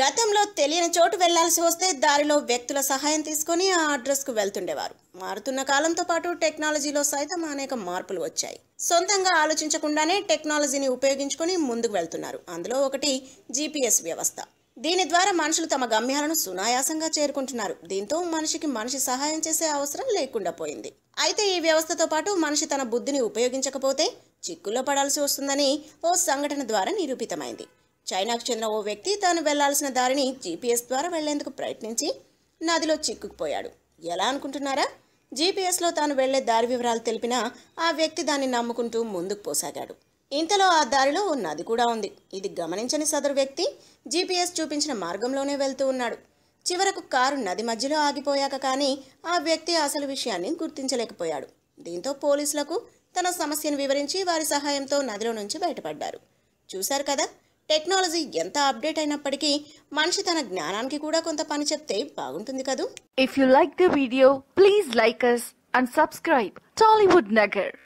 గతంలో తెలియని చోటు వెళ్లాల్సి వస్తే దారిలో వ్యక్తుల సహాయం తీసుకొని ఆ అడ్రస్కు వెళ్తుండేవారు మారుతున్న కాలంతో పాటు టెక్నాలజీలో సైతం అనేక మార్పులు వచ్చాయి సొంతంగా ఆలోచించకుండానే టెక్నాలజీని ఉపయోగించుకొని ముందుకు వెళ్తున్నారు అందులో ఒకటి జీపీఎస్ వ్యవస్థ దీని ద్వారా మనుషులు తమ గమ్యాలను సునాయాసంగా చేరుకుంటున్నారు దీంతో మనిషికి మనిషి సహాయం చేసే అవసరం లేకుండా పోయింది అయితే ఈ వ్యవస్థతో పాటు మనిషి తన బుద్ధిని ఉపయోగించకపోతే చిక్కుల్లో పడాల్సి వస్తుందని ఓ సంఘటన ద్వారా నిరూపితమైంది చైనాకు చెందిన ఓ వ్యక్తి తాను వెళ్లాల్సిన దారిని జీపీఎస్ ద్వారా వెళ్లేందుకు ప్రయత్నించి నదిలో చిక్కుకుపోయాడు ఎలా అనుకుంటున్నారా జీపీఎస్లో తాను వెళ్లే దారి వివరాలు తెలిపినా ఆ వ్యక్తి దాన్ని నమ్ముకుంటూ ముందుకు పోసాగాడు ఇంతలో ఆ దారిలో ఓ నది కూడా ఉంది ఇది గమనించని సదరు వ్యక్తి జీపీఎస్ చూపించిన మార్గంలోనే వెళ్తూ ఉన్నాడు చివరకు కారు నది మధ్యలో ఆగిపోయాక కానీ ఆ వ్యక్తి అసలు విషయాన్ని గుర్తించలేకపోయాడు దీంతో పోలీసులకు తన సమస్యను వివరించి వారి సహాయంతో నదిలో నుంచి బయటపడ్డారు చూశారు కదా టెక్నాలజీ ఎంత అప్డేట్ అయినప్పటికీ మనిషి తన జ్ఞానానికి కూడా కొంత పని చెప్తే బాగుంటుంది కదూ if you like the video please like us and subscribe Tollywood Nagar